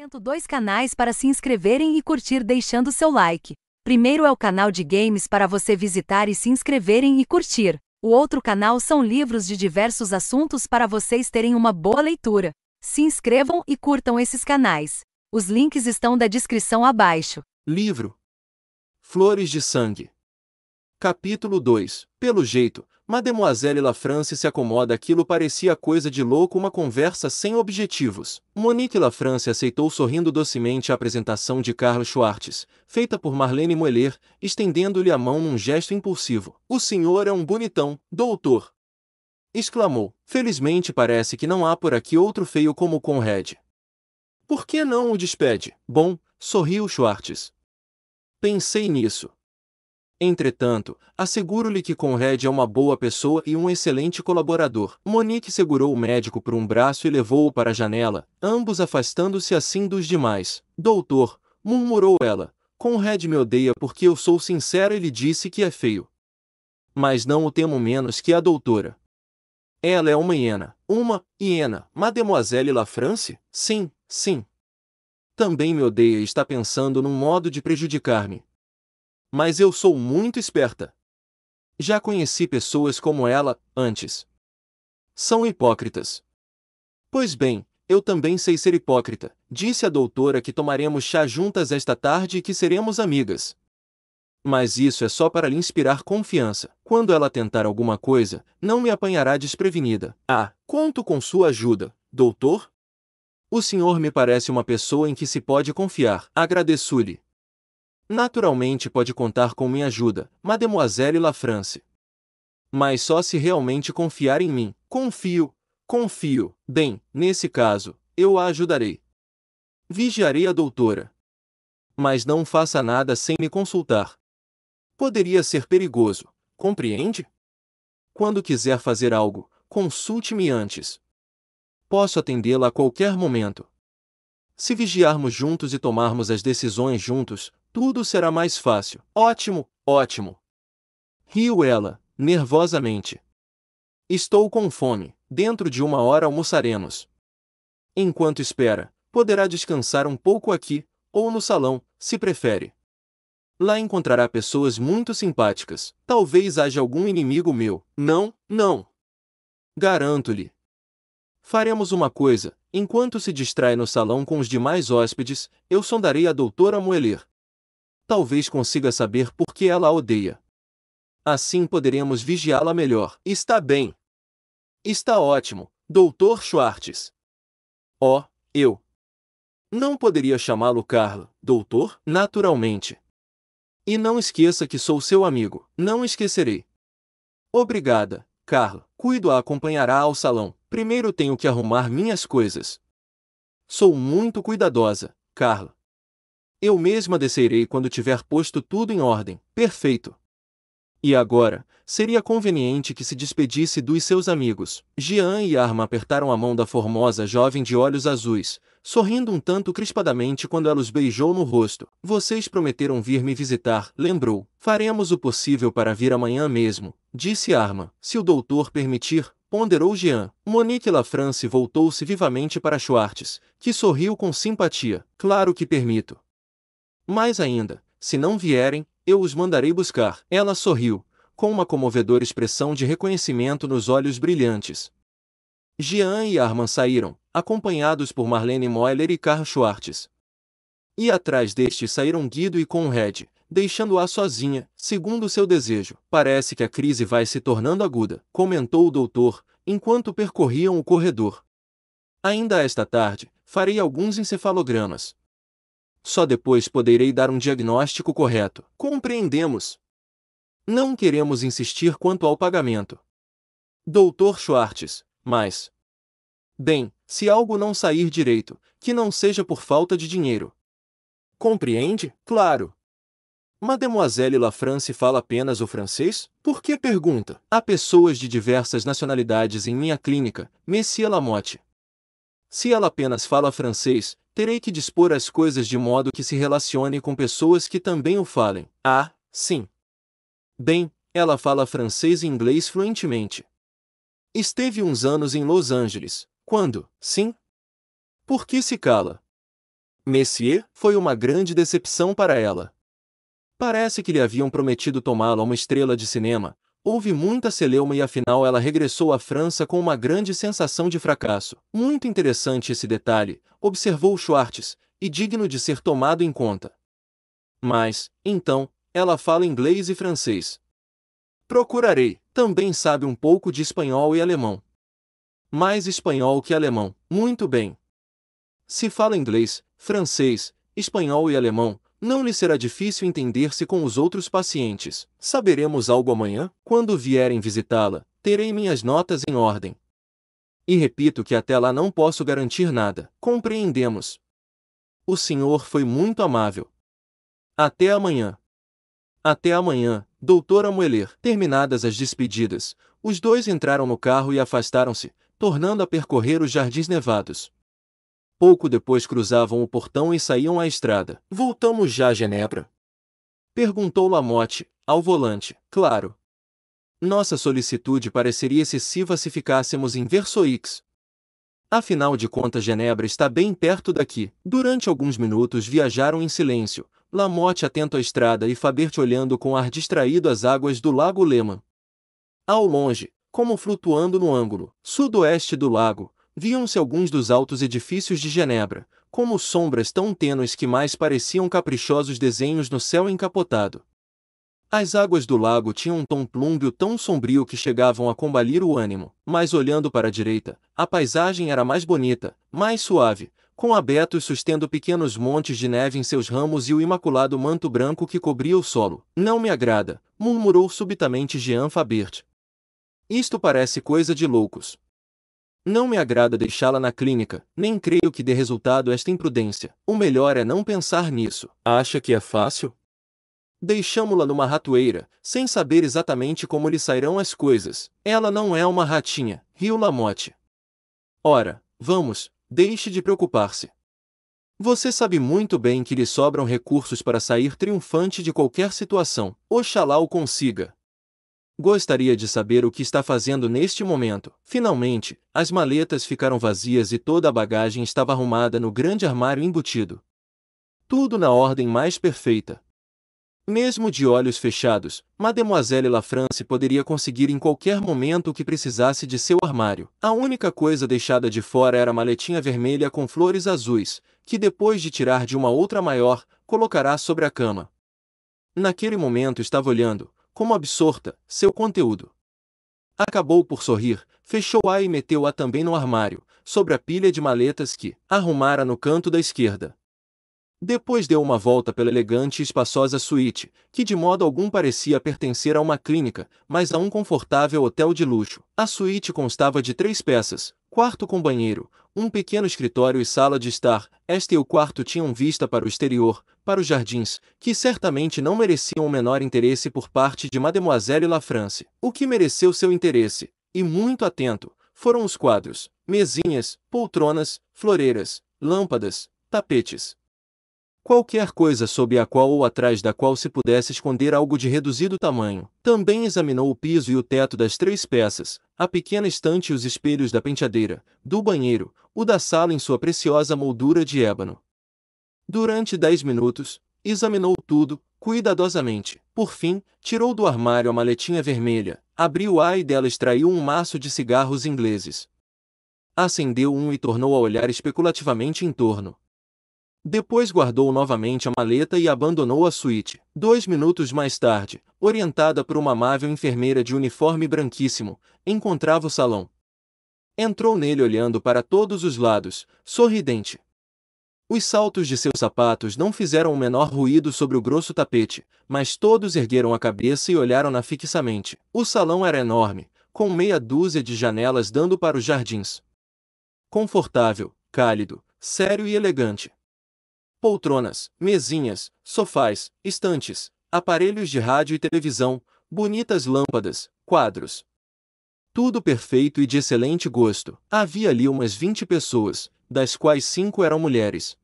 apresento dois canais para se inscreverem e curtir deixando seu like. Primeiro é o canal de games para você visitar e se inscreverem e curtir. O outro canal são livros de diversos assuntos para vocês terem uma boa leitura. Se inscrevam e curtam esses canais. Os links estão da descrição abaixo. Livro Flores de Sangue Capítulo 2 Pelo jeito, Mademoiselle Lafrance se acomoda aquilo parecia coisa de louco uma conversa sem objetivos. Monique Lafrance aceitou sorrindo docemente a apresentação de Carlos Schwartz, feita por Marlene Moeller, estendendo-lhe a mão num gesto impulsivo. O senhor é um bonitão, doutor! Exclamou. Felizmente parece que não há por aqui outro feio como Conrad. Por que não o despede? Bom, sorriu Schwartz. Pensei nisso. Entretanto, asseguro-lhe que Conrad é uma boa pessoa e um excelente colaborador. Monique segurou o médico por um braço e levou-o para a janela, ambos afastando-se assim dos demais. Doutor, murmurou ela, Conrad me odeia porque eu sou sincera e lhe disse que é feio. Mas não o temo menos que a doutora. Ela é uma hiena. Uma hiena. Mademoiselle Lafrance? Sim, sim. Também me odeia e está pensando num modo de prejudicar-me. Mas eu sou muito esperta. Já conheci pessoas como ela, antes. São hipócritas. Pois bem, eu também sei ser hipócrita, disse a doutora que tomaremos chá juntas esta tarde e que seremos amigas. Mas isso é só para lhe inspirar confiança. Quando ela tentar alguma coisa, não me apanhará desprevenida. Ah, conto com sua ajuda, doutor? O senhor me parece uma pessoa em que se pode confiar. Agradeço-lhe, Naturalmente pode contar com minha ajuda, Mademoiselle Lafrance. Mas só se realmente confiar em mim. Confio, confio. Bem, nesse caso, eu a ajudarei. Vigiarei a doutora. Mas não faça nada sem me consultar. Poderia ser perigoso, compreende? Quando quiser fazer algo, consulte-me antes. Posso atendê-la a qualquer momento. Se vigiarmos juntos e tomarmos as decisões juntos, tudo será mais fácil. Ótimo, ótimo. Riu ela, nervosamente. Estou com fome. Dentro de uma hora almoçaremos. Enquanto espera, poderá descansar um pouco aqui, ou no salão, se prefere. Lá encontrará pessoas muito simpáticas. Talvez haja algum inimigo meu. Não, não. Garanto-lhe. Faremos uma coisa: enquanto se distrai no salão com os demais hóspedes, eu sondarei a doutora Moeller talvez consiga saber por que ela a odeia. Assim poderemos vigiá-la melhor. Está bem. Está ótimo, Dr. Schwartz. Oh, eu. Não poderia chamá-lo Carla, doutor, naturalmente. E não esqueça que sou seu amigo, não esquecerei. Obrigada, Carla. Cuido a acompanhará ao salão. Primeiro tenho que arrumar minhas coisas. Sou muito cuidadosa, Carla eu mesma descerei quando tiver posto tudo em ordem, perfeito. E agora, seria conveniente que se despedisse dos seus amigos. Jean e Arma apertaram a mão da formosa jovem de olhos azuis, sorrindo um tanto crispadamente quando ela os beijou no rosto. Vocês prometeram vir me visitar, lembrou. Faremos o possível para vir amanhã mesmo, disse Arma. Se o doutor permitir, ponderou Jean. Monique Lafrance voltou-se vivamente para Schwartz, que sorriu com simpatia. Claro que permito. Mais ainda, se não vierem, eu os mandarei buscar. Ela sorriu, com uma comovedora expressão de reconhecimento nos olhos brilhantes. Jean e Arman saíram, acompanhados por Marlene Moeller e Carl Schwartz. E atrás destes saíram Guido e Conrad, deixando-a sozinha, segundo seu desejo. Parece que a crise vai se tornando aguda, comentou o doutor, enquanto percorriam o corredor. Ainda esta tarde, farei alguns encefalogramas, só depois poderei dar um diagnóstico correto. Compreendemos. Não queremos insistir quanto ao pagamento. Doutor Schwartz, mas. Bem, se algo não sair direito, que não seja por falta de dinheiro. Compreende? Claro. Mademoiselle Lafrance fala apenas o francês? Por que pergunta? Há pessoas de diversas nacionalidades em minha clínica, Messie Lamotte. Se ela apenas fala francês, terei que dispor as coisas de modo que se relacione com pessoas que também o falem. Ah, sim. Bem, ela fala francês e inglês fluentemente. Esteve uns anos em Los Angeles. Quando? Sim? Por que se cala? Messier foi uma grande decepção para ela. Parece que lhe haviam prometido tomá la uma estrela de cinema, Houve muita celeuma e afinal ela regressou à França com uma grande sensação de fracasso. Muito interessante esse detalhe, observou Schwartz, e digno de ser tomado em conta. Mas, então, ela fala inglês e francês. Procurarei, também sabe um pouco de espanhol e alemão. Mais espanhol que alemão, muito bem. Se fala inglês, francês, espanhol e alemão, não lhe será difícil entender-se com os outros pacientes. Saberemos algo amanhã, quando vierem visitá-la, terei minhas notas em ordem. E repito que até lá não posso garantir nada. Compreendemos. O senhor foi muito amável. Até amanhã. Até amanhã, doutora Moeller. Terminadas as despedidas, os dois entraram no carro e afastaram-se, tornando a percorrer os jardins nevados. Pouco depois cruzavam o portão e saíam à estrada. Voltamos já a Genebra? Perguntou Lamotte, ao volante. Claro. Nossa solicitude pareceria excessiva se ficássemos em Versoix. Afinal de contas, Genebra está bem perto daqui. Durante alguns minutos viajaram em silêncio, Lamotte atento à estrada e Fabert olhando com ar distraído as águas do lago Leman. Ao longe, como flutuando no ângulo sudoeste do lago, viam-se alguns dos altos edifícios de Genebra, como sombras tão tênues que mais pareciam caprichosos desenhos no céu encapotado. As águas do lago tinham um tom plúmbio tão sombrio que chegavam a combalir o ânimo, mas olhando para a direita, a paisagem era mais bonita, mais suave, com abetos sustendo pequenos montes de neve em seus ramos e o imaculado manto branco que cobria o solo. Não me agrada, murmurou subitamente Jean Fabert. Isto parece coisa de loucos. Não me agrada deixá-la na clínica, nem creio que dê resultado esta imprudência. O melhor é não pensar nisso. Acha que é fácil? Deixamo-la numa ratoeira, sem saber exatamente como lhe sairão as coisas. Ela não é uma ratinha, riu Lamote. Ora, vamos, deixe de preocupar-se. Você sabe muito bem que lhe sobram recursos para sair triunfante de qualquer situação. Oxalá o consiga. Gostaria de saber o que está fazendo neste momento. Finalmente, as maletas ficaram vazias e toda a bagagem estava arrumada no grande armário embutido. Tudo na ordem mais perfeita. Mesmo de olhos fechados, Mademoiselle Lafrance poderia conseguir em qualquer momento o que precisasse de seu armário. A única coisa deixada de fora era a maletinha vermelha com flores azuis, que depois de tirar de uma outra maior, colocará sobre a cama. Naquele momento estava olhando, como absorta, seu conteúdo. Acabou por sorrir, fechou-a e meteu-a também no armário, sobre a pilha de maletas que arrumara no canto da esquerda. Depois deu uma volta pela elegante e espaçosa suíte, que de modo algum parecia pertencer a uma clínica, mas a um confortável hotel de luxo. A suíte constava de três peças: quarto com banheiro, um pequeno escritório e sala de estar, este e o quarto tinham vista para o exterior, para os jardins, que certamente não mereciam o menor interesse por parte de Mademoiselle La France, O que mereceu seu interesse, e muito atento, foram os quadros, mesinhas, poltronas, floreiras, lâmpadas, tapetes, Qualquer coisa sob a qual ou atrás da qual se pudesse esconder algo de reduzido tamanho. Também examinou o piso e o teto das três peças, a pequena estante e os espelhos da penteadeira, do banheiro, o da sala em sua preciosa moldura de ébano. Durante dez minutos, examinou tudo, cuidadosamente. Por fim, tirou do armário a maletinha vermelha, abriu-a e dela extraiu um maço de cigarros ingleses. Acendeu um e tornou a olhar especulativamente em torno. Depois guardou novamente a maleta e abandonou a suíte. Dois minutos mais tarde, orientada por uma amável enfermeira de uniforme branquíssimo, encontrava o salão. Entrou nele olhando para todos os lados, sorridente. Os saltos de seus sapatos não fizeram o menor ruído sobre o grosso tapete, mas todos ergueram a cabeça e olharam-na fixamente. O salão era enorme, com meia dúzia de janelas dando para os jardins. Confortável, cálido, sério e elegante poltronas, mesinhas, sofás, estantes, aparelhos de rádio e televisão, bonitas lâmpadas, quadros. Tudo perfeito e de excelente gosto. Havia ali umas 20 pessoas, das quais cinco eram mulheres.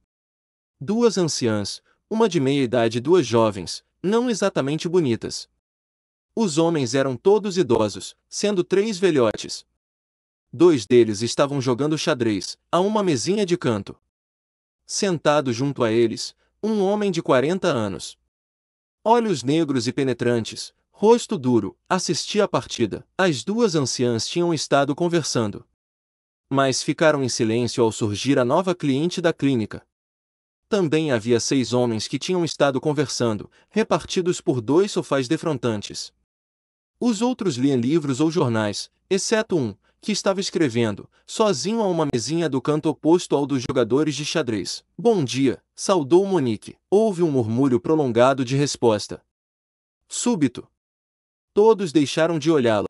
Duas anciãs, uma de meia idade e duas jovens, não exatamente bonitas. Os homens eram todos idosos, sendo três velhotes. Dois deles estavam jogando xadrez, a uma mesinha de canto sentado junto a eles, um homem de 40 anos. Olhos negros e penetrantes, rosto duro, assistia à partida. As duas anciãs tinham estado conversando. Mas ficaram em silêncio ao surgir a nova cliente da clínica. Também havia seis homens que tinham estado conversando, repartidos por dois sofás defrontantes. Os outros liam livros ou jornais, exceto um, que estava escrevendo, sozinho a uma mesinha do canto oposto ao dos jogadores de xadrez. Bom dia, saudou Monique. Houve um murmúrio prolongado de resposta. Súbito. Todos deixaram de olhá-la.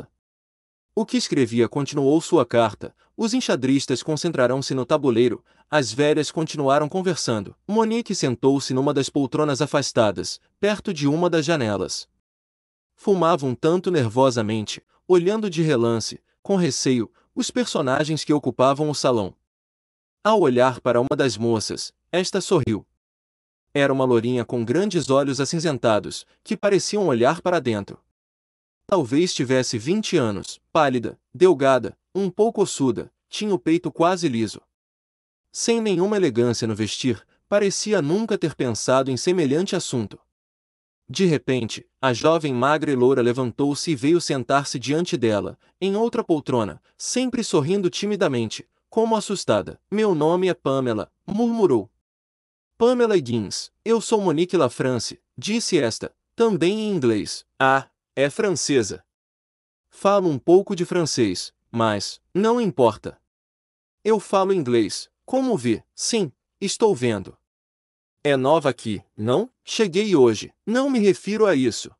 O que escrevia continuou sua carta. Os enxadristas concentraram se no tabuleiro. As velhas continuaram conversando. Monique sentou-se numa das poltronas afastadas, perto de uma das janelas. Fumavam tanto nervosamente, olhando de relance, com receio, os personagens que ocupavam o salão. Ao olhar para uma das moças, esta sorriu. Era uma lourinha com grandes olhos acinzentados, que pareciam olhar para dentro. Talvez tivesse 20 anos, pálida, delgada, um pouco ossuda, tinha o peito quase liso. Sem nenhuma elegância no vestir, parecia nunca ter pensado em semelhante assunto. De repente, a jovem magra e loura levantou-se e veio sentar-se diante dela, em outra poltrona, sempre sorrindo timidamente, como assustada. Meu nome é Pamela, murmurou. Pamela Higgins, eu sou Monique LaFrance, disse esta, também em inglês. Ah, é francesa. Falo um pouco de francês, mas, não importa. Eu falo inglês, como vi, sim, estou vendo é nova aqui, não? Cheguei hoje, não me refiro a isso.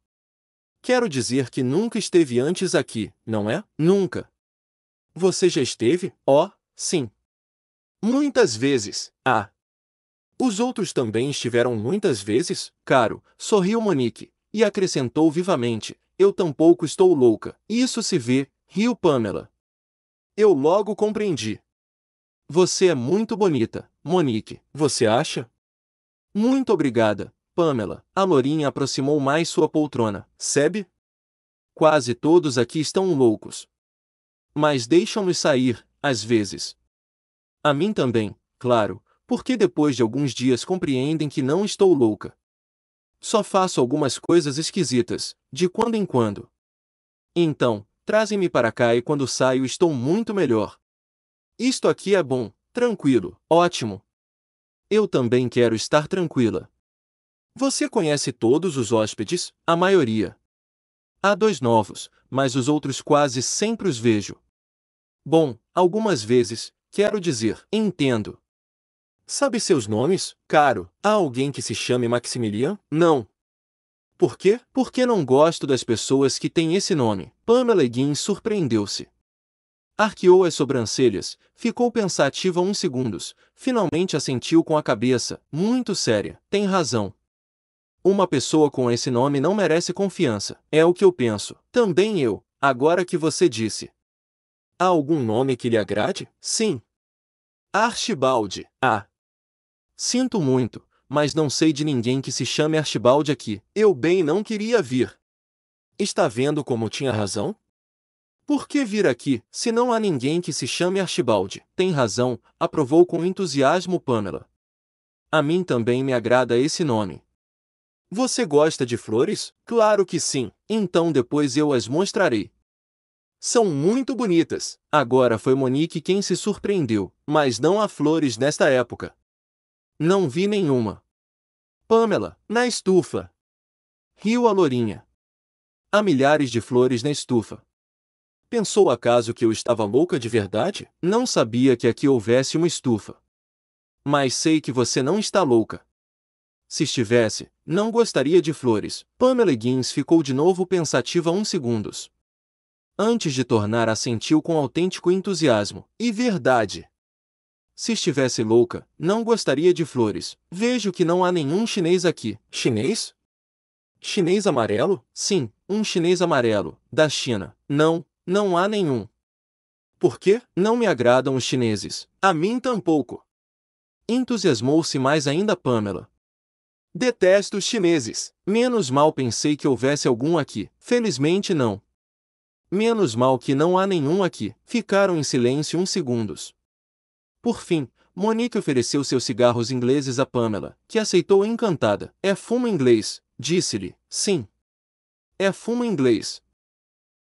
Quero dizer que nunca esteve antes aqui, não é? Nunca. Você já esteve? Oh, sim. Muitas vezes, ah. Os outros também estiveram muitas vezes, caro, sorriu Monique, e acrescentou vivamente: Eu tampouco estou louca. Isso se vê, riu Pamela. Eu logo compreendi. Você é muito bonita, Monique, você acha? Muito obrigada, Pamela. A Lorinha aproximou mais sua poltrona. Seb? Quase todos aqui estão loucos. Mas deixam me sair, às vezes. A mim também, claro, porque depois de alguns dias compreendem que não estou louca. Só faço algumas coisas esquisitas, de quando em quando. Então, trazem-me para cá e quando saio estou muito melhor. Isto aqui é bom, tranquilo, ótimo, eu também quero estar tranquila. Você conhece todos os hóspedes, a maioria. Há dois novos, mas os outros quase sempre os vejo. Bom, algumas vezes, quero dizer, entendo. Sabe seus nomes, caro? Há alguém que se chame Maximilian? Não. Por quê? Porque não gosto das pessoas que têm esse nome. Pamela Guin surpreendeu-se. Arqueou as sobrancelhas, ficou pensativa uns segundos, finalmente assentiu com a cabeça, muito séria. Tem razão. Uma pessoa com esse nome não merece confiança, é o que eu penso. Também eu, agora que você disse. Há algum nome que lhe agrade? Sim. Archibald. Ah. Sinto muito, mas não sei de ninguém que se chame Archibald aqui. Eu bem não queria vir. Está vendo como tinha razão? Por que vir aqui, se não há ninguém que se chame Archibald? Tem razão, aprovou com entusiasmo Pamela. A mim também me agrada esse nome. Você gosta de flores? Claro que sim, então depois eu as mostrarei. São muito bonitas. Agora foi Monique quem se surpreendeu, mas não há flores nesta época. Não vi nenhuma. Pamela, na estufa. Riu a Lourinha. Há milhares de flores na estufa, Pensou acaso que eu estava louca de verdade? Não sabia que aqui houvesse uma estufa. Mas sei que você não está louca. Se estivesse, não gostaria de flores. Pamela Guins ficou de novo pensativa uns segundos. Antes de tornar, assentiu com autêntico entusiasmo. E verdade. Se estivesse louca, não gostaria de flores. Vejo que não há nenhum chinês aqui. Chinês? Chinês amarelo? Sim, um chinês amarelo, da China. Não, não há nenhum. Por quê? Não me agradam os chineses. A mim tampouco. Entusiasmou-se mais ainda Pamela. Detesto os chineses. Menos mal pensei que houvesse algum aqui. Felizmente não. Menos mal que não há nenhum aqui. Ficaram em silêncio uns segundos. Por fim, Monique ofereceu seus cigarros ingleses a Pamela, que aceitou encantada. É fumo inglês, disse-lhe. Sim. É fumo inglês,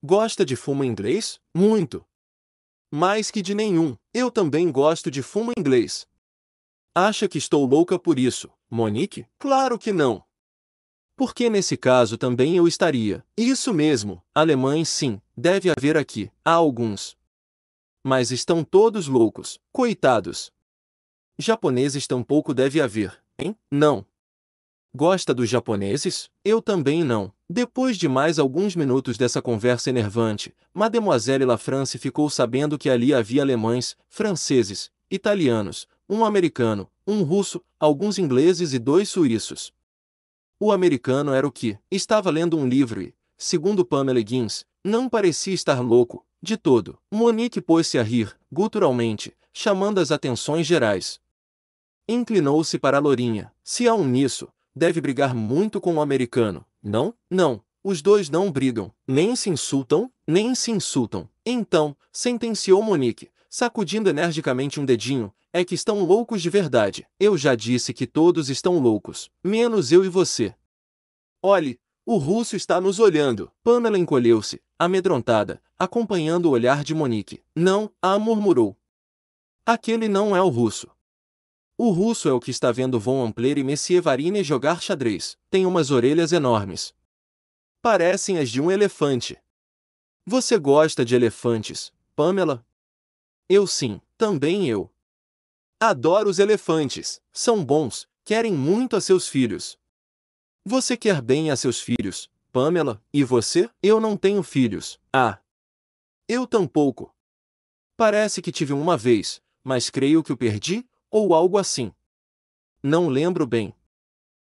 Gosta de fumo inglês? Muito. Mais que de nenhum, eu também gosto de fumo inglês. Acha que estou louca por isso, Monique? Claro que não. Porque nesse caso também eu estaria. Isso mesmo, alemães sim, deve haver aqui, há alguns. Mas estão todos loucos, coitados. Japoneses tampouco deve haver, hein? Não, Gosta dos japoneses? Eu também não. Depois de mais alguns minutos dessa conversa enervante, Mademoiselle La France ficou sabendo que ali havia alemães, franceses, italianos, um americano, um russo, alguns ingleses e dois suíços. O americano era o que estava lendo um livro e, segundo Pamela Gins, não parecia estar louco, de todo. Monique pôs-se a rir, guturalmente, chamando as atenções gerais. Inclinou-se para a Se há um nisso, deve brigar muito com o americano. Não, não. Os dois não brigam, nem se insultam, nem se insultam. Então, sentenciou Monique, sacudindo energicamente um dedinho, é que estão loucos de verdade. Eu já disse que todos estão loucos, menos eu e você. Olhe, o russo está nos olhando. Pamela encolheu-se, amedrontada, acompanhando o olhar de Monique. Não, a murmurou. Aquele não é o russo. O russo é o que está vendo Von Ampler e Messier Varine jogar xadrez. Tem umas orelhas enormes. Parecem as de um elefante. Você gosta de elefantes, Pamela? Eu sim, também eu. Adoro os elefantes. São bons, querem muito a seus filhos. Você quer bem a seus filhos, Pamela, e você? Eu não tenho filhos. Ah. Eu tampouco. Parece que tive uma vez, mas creio que o perdi ou algo assim. Não lembro bem.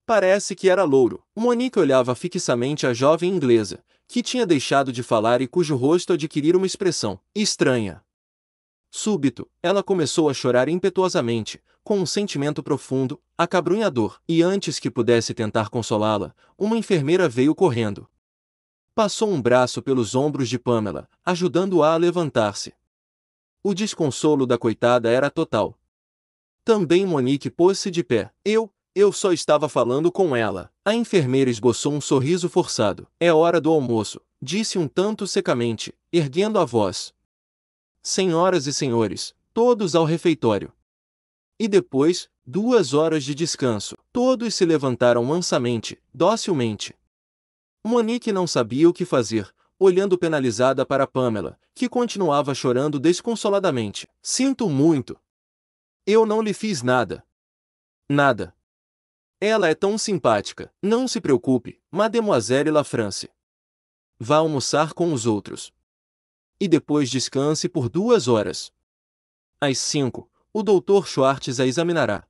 Parece que era louro. Monique olhava fixamente a jovem inglesa, que tinha deixado de falar e cujo rosto adquirira uma expressão estranha. Súbito, ela começou a chorar impetuosamente, com um sentimento profundo, acabrunhador, e antes que pudesse tentar consolá-la, uma enfermeira veio correndo. Passou um braço pelos ombros de Pamela, ajudando-a a, a levantar-se. O desconsolo da coitada era total, também Monique pôs-se de pé. Eu, eu só estava falando com ela. A enfermeira esboçou um sorriso forçado. É hora do almoço, disse um tanto secamente, erguendo a voz. Senhoras e senhores, todos ao refeitório. E depois, duas horas de descanso. Todos se levantaram mansamente, docilmente. Monique não sabia o que fazer, olhando penalizada para Pamela, que continuava chorando desconsoladamente. Sinto muito, eu não lhe fiz nada. Nada. Ela é tão simpática, não se preocupe, Mademoiselle La France. Vá almoçar com os outros. E depois descanse por duas horas. Às cinco, o Dr. Schwartz a examinará,